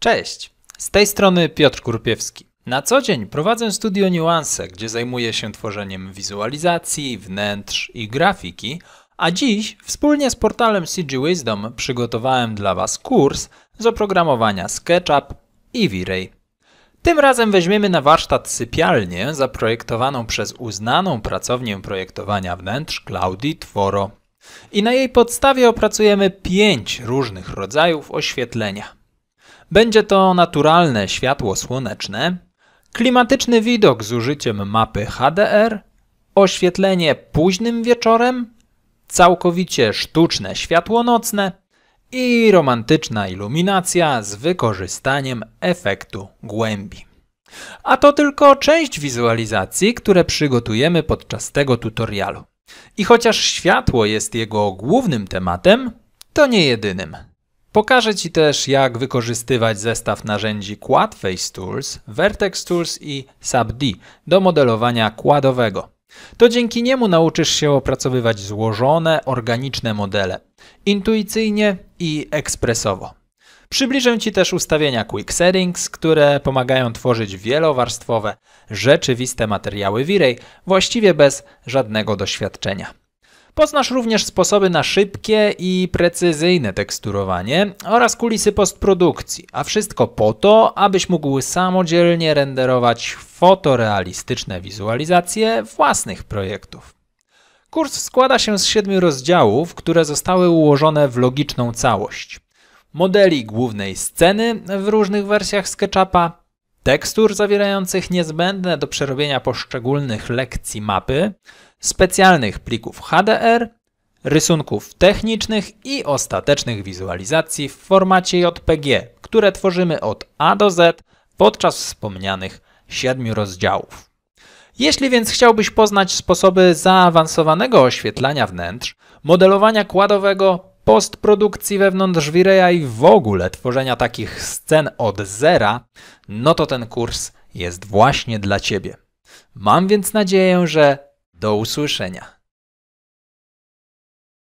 Cześć, z tej strony Piotr Kurpiewski. Na co dzień prowadzę studio Nuance, gdzie zajmuję się tworzeniem wizualizacji, wnętrz i grafiki, a dziś wspólnie z portalem CG Wisdom przygotowałem dla Was kurs z oprogramowania SketchUp i V-Ray. Tym razem weźmiemy na warsztat sypialnię zaprojektowaną przez uznaną pracownię projektowania wnętrz Claudii Tworo. I na jej podstawie opracujemy pięć różnych rodzajów oświetlenia. Będzie to naturalne światło słoneczne, klimatyczny widok z użyciem mapy HDR, oświetlenie późnym wieczorem, całkowicie sztuczne światło nocne i romantyczna iluminacja z wykorzystaniem efektu głębi. A to tylko część wizualizacji, które przygotujemy podczas tego tutorialu. I chociaż światło jest jego głównym tematem, to nie jedynym. Pokażę Ci też, jak wykorzystywać zestaw narzędzi Quad Face Tools, Vertex Tools i SubD do modelowania kładowego. To dzięki niemu nauczysz się opracowywać złożone, organiczne modele intuicyjnie i ekspresowo. Przybliżę Ci też ustawienia Quick Settings, które pomagają tworzyć wielowarstwowe, rzeczywiste materiały V-Ray właściwie bez żadnego doświadczenia. Poznasz również sposoby na szybkie i precyzyjne teksturowanie oraz kulisy postprodukcji, a wszystko po to, abyś mógł samodzielnie renderować fotorealistyczne wizualizacje własnych projektów. Kurs składa się z siedmiu rozdziałów, które zostały ułożone w logiczną całość. Modeli głównej sceny w różnych wersjach SketchUpa, tekstur zawierających niezbędne do przerobienia poszczególnych lekcji mapy, specjalnych plików HDR, rysunków technicznych i ostatecznych wizualizacji w formacie JPG, które tworzymy od A do Z podczas wspomnianych siedmiu rozdziałów. Jeśli więc chciałbyś poznać sposoby zaawansowanego oświetlania wnętrz, modelowania kładowego, postprodukcji wewnątrz Vireya i w ogóle tworzenia takich scen od zera, no to ten kurs jest właśnie dla Ciebie. Mam więc nadzieję, że do usłyszenia.